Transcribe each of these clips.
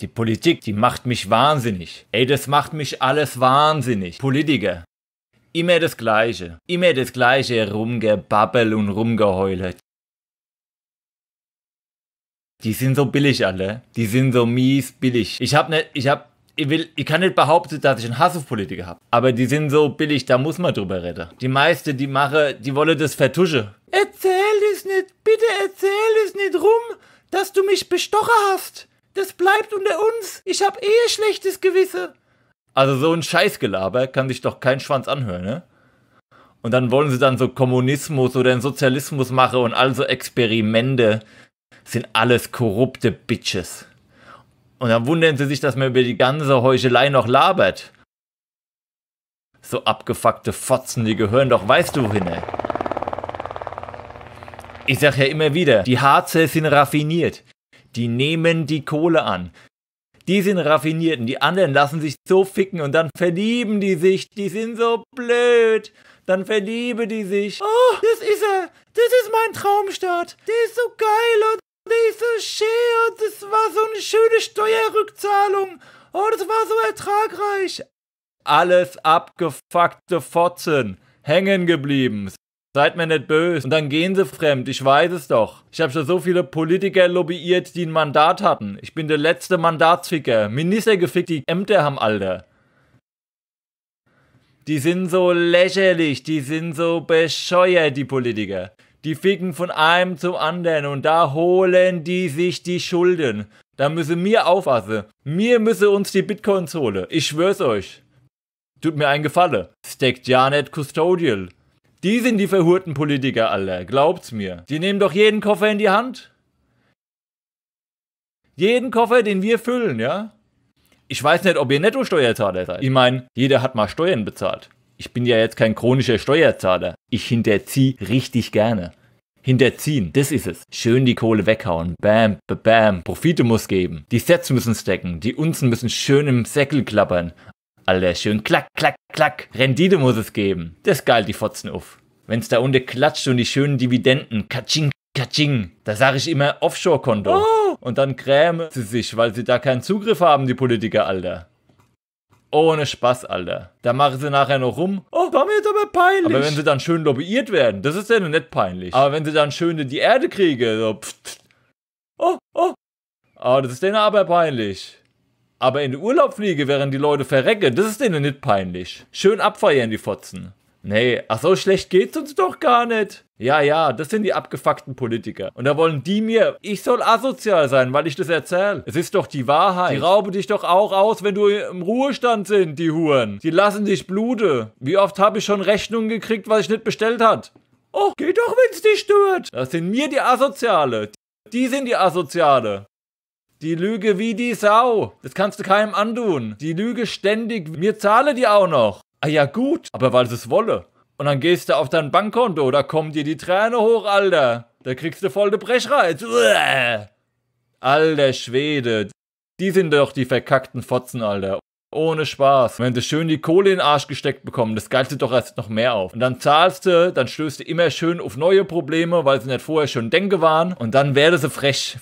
Die Politik, die macht mich wahnsinnig. Ey, das macht mich alles wahnsinnig. Politiker. Immer das Gleiche. Immer das Gleiche rumgebabbel und rumgeheule. Die sind so billig alle. Die sind so mies billig. Ich hab nicht, ich hab, ich will, ich kann nicht behaupten, dass ich einen Hass auf Politiker hab. Aber die sind so billig, da muss man drüber reden. Die meisten, die machen, die wollen das vertuschen. Erzähl es nicht, bitte erzähl es nicht rum, dass du mich bestochen hast das bleibt unter uns. Ich hab eh schlechtes Gewissen. Also so ein Scheißgelaber kann sich doch kein Schwanz anhören, ne? Und dann wollen sie dann so Kommunismus oder einen Sozialismus machen und all so Experimente sind alles korrupte Bitches. Und dann wundern sie sich, dass man über die ganze Heuchelei noch labert. So abgefuckte Fotzen, die gehören doch weißt du hin. Ey. Ich sag ja immer wieder, die Harzer sind raffiniert. Die nehmen die Kohle an. Die sind Raffinierten, die anderen lassen sich so ficken und dann verlieben die sich. Die sind so blöd. Dann verliebe die sich. Oh, das ist er. Das ist mein Traumstart. Die ist so geil und die ist so schön und das war so eine schöne Steuerrückzahlung. Oh, das war so ertragreich. Alles abgefuckte Fotzen. Hängen geblieben. Seid mir nicht böse. Und dann gehen sie fremd. Ich weiß es doch. Ich habe schon so viele Politiker lobbyiert, die ein Mandat hatten. Ich bin der letzte Mandatsficker. Minister gefickt, die Ämter haben Alter. Die sind so lächerlich. Die sind so bescheuert, die Politiker. Die ficken von einem zum anderen und da holen die sich die Schulden. Da müssen wir aufpassen. Mir müssen uns die Bitcoins holen. Ich schwör's euch. Tut mir einen Gefallen. Steckt ja nicht Custodial. Die sind die verhurten Politiker alle, glaubt's mir. Die nehmen doch jeden Koffer in die Hand. Jeden Koffer, den wir füllen, ja? Ich weiß nicht, ob ihr Netto-Steuerzahler seid. Ich meine, jeder hat mal Steuern bezahlt. Ich bin ja jetzt kein chronischer Steuerzahler. Ich hinterziehe richtig gerne. Hinterziehen, das ist es. Schön die Kohle weghauen. Bam, bam. Profite muss geben. Die Sets müssen stecken. Die Unzen müssen schön im Säckel klappern. Alle schön klack, klack, klack. Rendite muss es geben. Das geil, die Fotzen auf. Wenn's da unten klatscht und die schönen Dividenden, katsching, katsching, da sag ich immer Offshore-Konto. Oh. Und dann grämen sie sich, weil sie da keinen Zugriff haben, die Politiker, Alter. Ohne Spaß, Alter. Da machen sie nachher noch rum. Oh, war mir jetzt aber peinlich. Aber wenn sie dann schön lobbyiert werden, das ist ja noch nicht peinlich. Aber wenn sie dann schön in die Erde kriegen, so pfft. Oh, oh. Oh, das ist denen aber peinlich. Aber in den Urlaub fliege, während die Leute verrecken, das ist denen nicht peinlich. Schön abfeiern die Fotzen. Nee, ach so schlecht geht's uns doch gar nicht. Ja, ja, das sind die abgefuckten Politiker. Und da wollen die mir, ich soll asozial sein, weil ich das erzähle. Es ist doch die Wahrheit. Die rauben dich doch auch aus, wenn du im Ruhestand sind, die Huren. Die lassen dich blute. Wie oft habe ich schon Rechnungen gekriegt, was ich nicht bestellt hat? Oh, geh doch, wenn's dich stört. Das sind mir die Asoziale. Die sind die Asoziale. Die Lüge wie die Sau. Das kannst du keinem andun. Die Lüge ständig. Mir zahle die auch noch. Ah ja gut, aber weil sie es wolle. Und dann gehst du auf dein Bankkonto, da kommen dir die Träne hoch, Alter. Da kriegst du voll de Brechreiz. Uäh. Alter Schwede. Die sind doch die verkackten Fotzen, Alter. Ohne Spaß. Wenn du schön die Kohle in den Arsch gesteckt bekommen, das geilt doch erst noch mehr auf. Und dann zahlst du, dann stößt du immer schön auf neue Probleme, weil sie nicht vorher schon denke waren. Und dann werde sie frech.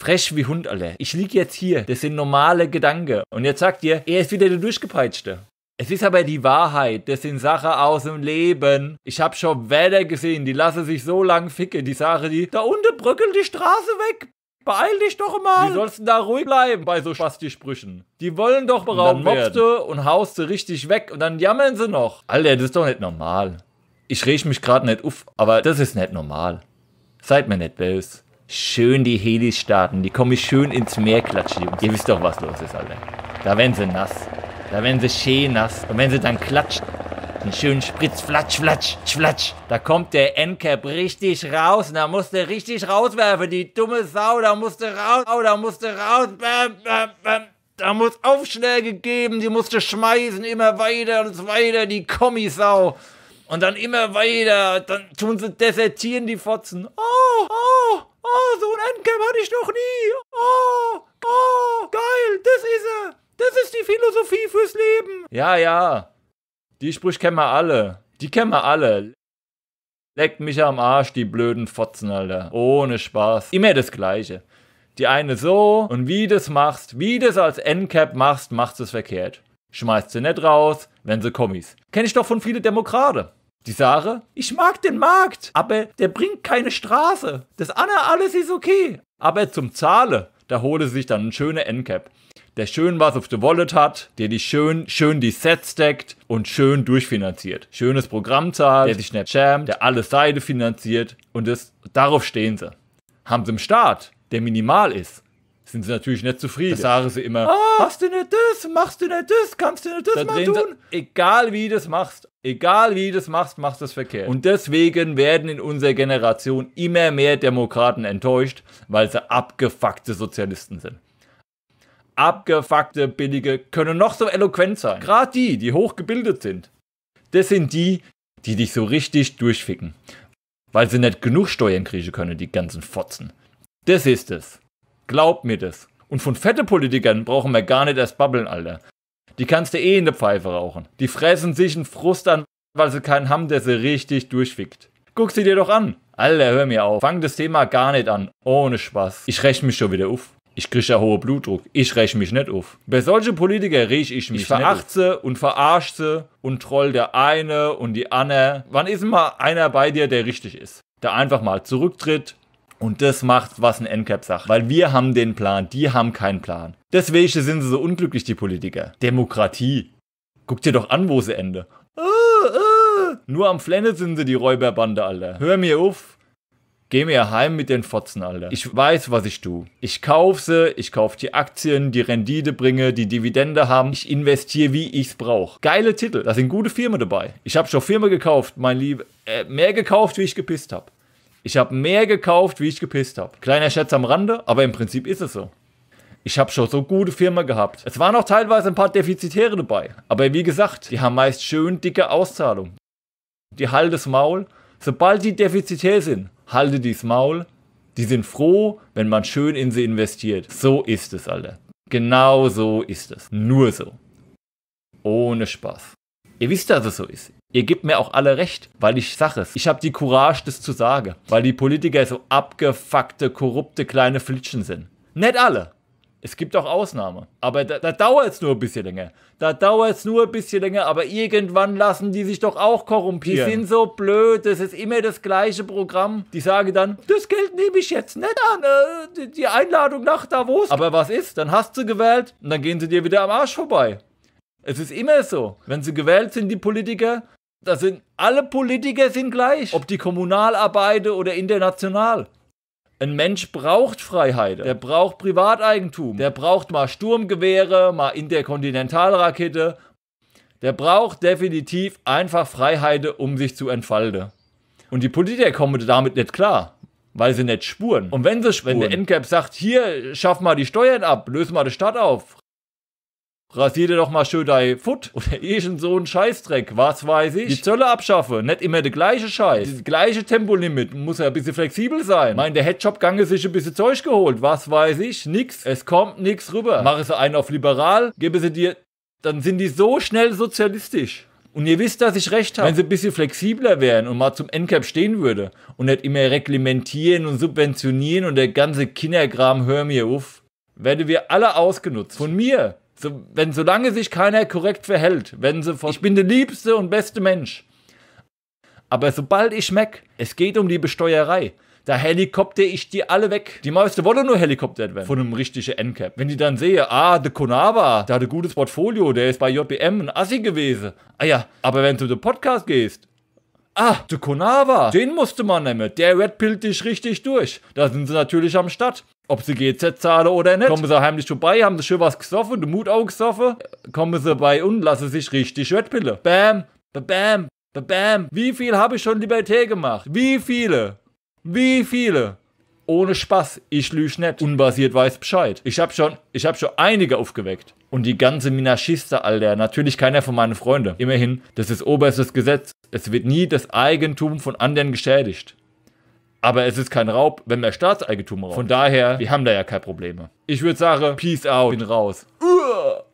Fresh wie Hund, alle. Ich liege jetzt hier. Das sind normale Gedanken. Und jetzt sagt ihr, er ist wieder der Durchgepeitschte. Es ist aber die Wahrheit. Das sind Sachen aus dem Leben. Ich habe schon Wälder gesehen, die lassen sich so lang ficken. Die Sache, die, da unten bröckelt die Straße weg. Beeil dich doch mal! Wie sollst du da ruhig bleiben bei so Spasti-Sprüchen? Die wollen doch beraubt und dann werden. du und haust du richtig weg und dann jammern sie noch. Alter, das ist doch nicht normal. Ich rieche mich gerade nicht auf, aber das ist nicht normal. Seid mir nicht böse schön die Helis starten. Die kommen schön ins Meer klatschen, Jungs. Ihr wisst doch, was los ist, Alter. Da werden sie nass. Da werden sie schön nass. Und wenn sie dann klatscht, einen schönen Spritz, flatsch, flatsch, flatsch. Da kommt der Endcap richtig raus. Und da musste richtig rauswerfen. Die dumme Sau, da musste du raus. Da musste raus. Bam, bam, bam. Da muss Aufschläge geben. Die musste schmeißen. Immer weiter und weiter. Die Kommisau. Und dann immer weiter. Dann tun sie desertieren, die Fotzen. Oh, oh. Oh, so ein Endcap hatte ich noch nie. Oh, oh, geil, das ist er. Das ist die Philosophie fürs Leben. Ja, ja. Die Sprüche kennen wir alle. Die kennen wir alle. Leckt mich am Arsch, die blöden Fotzen, Alter. Ohne Spaß. Immer das Gleiche. Die eine so und wie das machst, wie das als Endcap machst, machst du es verkehrt. Schmeißt sie nicht raus, wenn sie Kommis. Kenn ich doch von vielen Demokraten. Die Sarah, ich mag den Markt, aber der bringt keine Straße. Das andere alles ist okay. Aber zum Zahle, da hole sich dann ein schöner Endcap, der schön was auf der Wallet hat, der die schön, schön die Sets deckt und schön durchfinanziert. Schönes Programm zahlt, der sich nicht schämt, der alle Seite finanziert und das, darauf stehen sie. Haben sie einen Start, der minimal ist, sind sie natürlich nicht zufrieden. Das sagen sie immer, oh, machst du nicht das, machst du nicht das, kannst du nicht das da mal tun. Sie, egal wie du das machst, Egal wie du das machst, machst du es verkehrt. Und deswegen werden in unserer Generation immer mehr Demokraten enttäuscht, weil sie abgefuckte Sozialisten sind. Abgefuckte Billige können noch so eloquent sein. Gerade die, die hochgebildet sind. Das sind die, die dich so richtig durchficken. Weil sie nicht genug Steuern kriegen können, die ganzen Fotzen. Das ist es. Glaub mir das. Und von fette Politikern brauchen wir gar nicht erst babbeln, Alter. Die kannst du eh in der Pfeife rauchen. Die fressen sich einen Frust an, weil sie keinen haben, der sie richtig durchfickt. Guck sie dir doch an. Alter, hör mir auf. Fang das Thema gar nicht an. Ohne Spaß. Ich räche mich schon wieder auf. Ich krieg ja hohe Blutdruck. Ich räche mich nicht auf. Bei solchen Politikern riech ich mich. Ich verachte und verarschte und troll der eine und die andere. Wann ist denn mal einer bei dir, der richtig ist? Der einfach mal zurücktritt, und das macht, was ein NCAP sagt. Weil wir haben den Plan, die haben keinen Plan. Deswegen sind sie so unglücklich, die Politiker. Demokratie. Guck dir doch an, wo sie ende. Ah, ah. Nur am Flennen sind sie die Räuberbande, Alter. Hör mir auf. Geh mir heim mit den Fotzen, Alter. Ich weiß, was ich tue. Ich kaufe sie, ich kaufe die Aktien, die Rendite bringe, die Dividende haben. Ich investiere, wie ich's brauche. Geile Titel, da sind gute Firmen dabei. Ich habe schon Firmen gekauft, mein Liebe. Äh, mehr gekauft, wie ich gepisst habe. Ich habe mehr gekauft, wie ich gepisst habe. Kleiner Scherz am Rande, aber im Prinzip ist es so. Ich habe schon so gute Firma gehabt. Es waren auch teilweise ein paar Defizitäre dabei. Aber wie gesagt, die haben meist schön dicke Auszahlungen. Die halten das Maul. Sobald die defizitär sind, halten die das Maul. Die sind froh, wenn man schön in sie investiert. So ist es, Alter. Genau so ist es. Nur so. Ohne Spaß. Ihr wisst, dass es so ist. Ihr gebt mir auch alle recht, weil ich sage es. Ich habe die Courage, das zu sagen, weil die Politiker so abgefuckte, korrupte kleine Flitschen sind. Nicht alle. Es gibt auch Ausnahmen. Aber da, da dauert es nur ein bisschen länger. Da dauert es nur ein bisschen länger, aber irgendwann lassen die sich doch auch korrumpieren. Die sind so blöd, das ist immer das gleiche Programm. Die sagen dann, das Geld nehme ich jetzt nicht an, äh, die, Einladung nach Davos. Aber was ist? Dann hast du gewählt und dann gehen sie dir wieder am Arsch vorbei. Es ist immer so. Wenn sie gewählt sind, die Politiker, das sind alle Politiker sind gleich, ob die kommunal arbeiten oder international. Ein Mensch braucht Freiheit, der braucht Privateigentum, der braucht mal Sturmgewehre, mal Interkontinentalrakete, der braucht definitiv einfach Freiheit, um sich zu entfalten. Und die Politiker kommen damit nicht klar, weil sie nicht spuren. Und wenn sie spuren, wenn der NCAP sagt, hier, schaff mal die Steuern ab, löse mal die Stadt auf, Rasier dir doch mal schön dein Foot oder irgend so ein Scheißdreck, was weiß ich. Die Zölle abschaffe, nicht immer der gleiche Scheiß. Das gleiche Tempolimit, muss ja ein bisschen flexibel sein. Mein, der Headshop gange sich ein bisschen Zeug geholt, was weiß ich, nix. Es kommt nix rüber. Mache sie einen auf liberal, gebe sie dir, dann sind die so schnell sozialistisch. Und ihr wisst, dass ich recht habe. Wenn sie ein bisschen flexibler wären und mal zum Endcap stehen würde und nicht immer reglementieren und subventionieren und der ganze Kindergram, hör mir uff, werden wir alle ausgenutzt. Von mir, so, wenn solange sich keiner korrekt verhält, wenn sie von, ich bin der liebste und beste Mensch. Aber sobald ich schmeck, es geht um die Besteuerei. Da helikopter ich die alle weg. Die meisten wollen nur helikoptert werden von einem richtigen Endcap. Wenn die dann sehen, ah, der Konava, der hat ein gutes Portfolio, der ist bei JBM ein Assi gewesen. Ah ja, aber wenn du den Podcast gehst, ah, der Konava, den musste man nehmen, der redpillt dich richtig durch. Da sind sie natürlich am Start ob sie GZ zahlen oder nicht. Kommen sie heimlich vorbei, haben sie schön was gesoffen, den Mut auch gesoffen. Kommen sie bei und lassen sich richtig wettpillen. Bam, bam, bam. Wie viel habe ich schon Liberté gemacht? Wie viele? Wie viele? Ohne Spaß, ich lüge nicht. Unbasiert weiß Bescheid. Ich habe schon, hab schon einige aufgeweckt. Und die ganze Minaschiste, Alter. Natürlich keiner von meinen Freunden. Immerhin, das ist oberstes Gesetz. Es wird nie das Eigentum von anderen geschädigt. Aber es ist kein Raub, wenn mehr Staatseigentum raubt. Von daher, wir haben da ja keine Probleme. Ich würde sagen, peace out, bin raus. Uah!